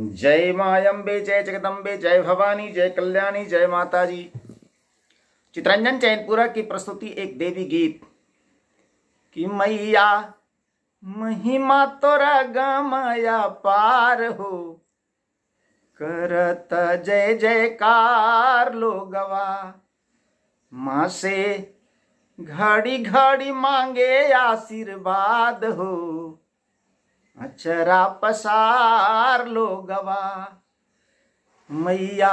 जय मायंबे अम्बे जय जगदम्बे जय भवानी जय कल्याणी जय माता जी चित्रंजन चैनपुरा की प्रस्तुति एक देवी गीत कि मैया महिमा तोरा गमया पार हो करत जय जयकार गवा माँ से घड़ी घड़ी मांगे आशीर्वाद हो अचरा पसार लो गवा मैया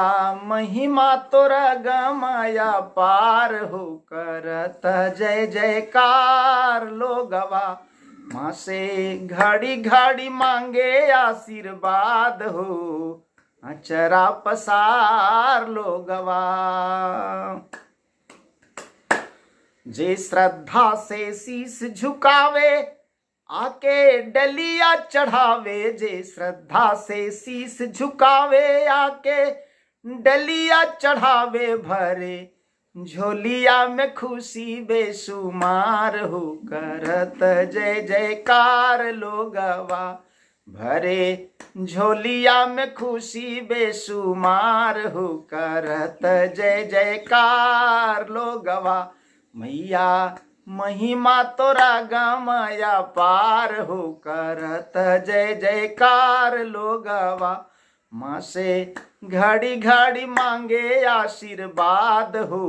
महिमा तोरा गमाया पार हो करत जय जयकार लो गवा माँ से घड़ी घड़ी मांगे आशीर्वाद हो अचरा पसार लो गवा जे श्रद्धा से शीस झुकावे आके डलिया चढ़ावे जे श्रद्धा से शीस झुकावे आके डलिया चढ़ावे भरे झोलिया में खुशी बेसुमार हो करत जय जयकार लोगवा भरे झोलिया में खुशी बेसुमार हो करत जय जयकार लोगवा मैया महिमा तोरा गमया पार हो करत जय जयकार लोगवा माँ से घड़ी घड़ी मांगे आशीर्वाद हो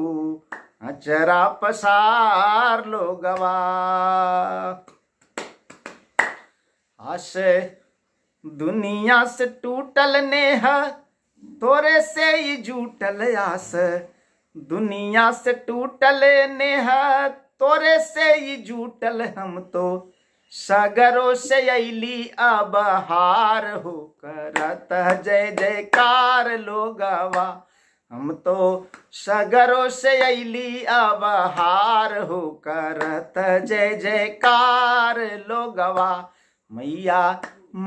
अचरा पसार लोगवा आश दुनिया से टूटल ने तोरे से ही जूटल आस दुनिया से टूटल ने तोरे से ही जूटल हम तो सगरों से अली अब हार हो करत जय जयकार लोगवा हम तो सगरों से अली अब हार हो करत जय जयकार लोगवा मैया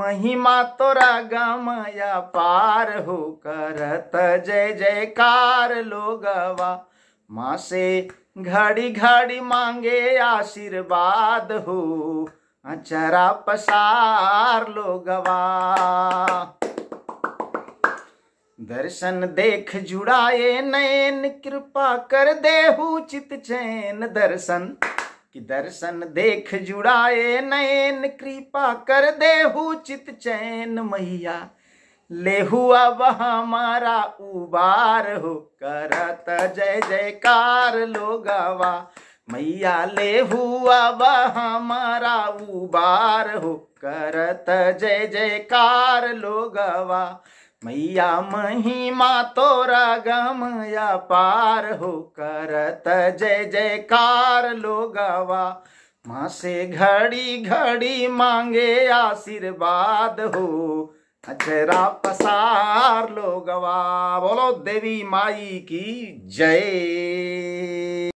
महिमा तोरा गमया पार हो करत जय जयकार लोगवा माँ से घड़ी घड़ी मांगे आशीर्वाद हो अचरा पसार लो गवा दर्शन देख जुड़ाए नयन कृपा कर देहू चित चैन दर्शन कि दर्शन देख जुड़ाए नयन कृपा कर देहू चित चैन मैया ले हुआ वह हमारा उबार हो करत जय जयकार लोगवा मैया ले हुआ वह हमारा उबार हो करत जय जयकार लोगवा मैया महिमा तोरा गम या पार हो करत जय जयकार लोगवा माँ से घड़ी घड़ी मांगे आशीर्वाद हो अजरा पसार लो गवा बोलो देवी माई की जय